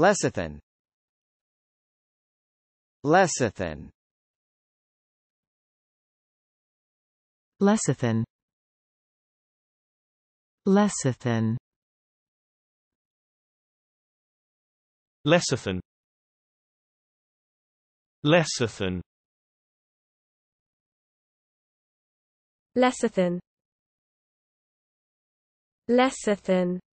Lecithin Lecithin Lecithin Lecithin Lecithin Lecithin Lecithin Lecithin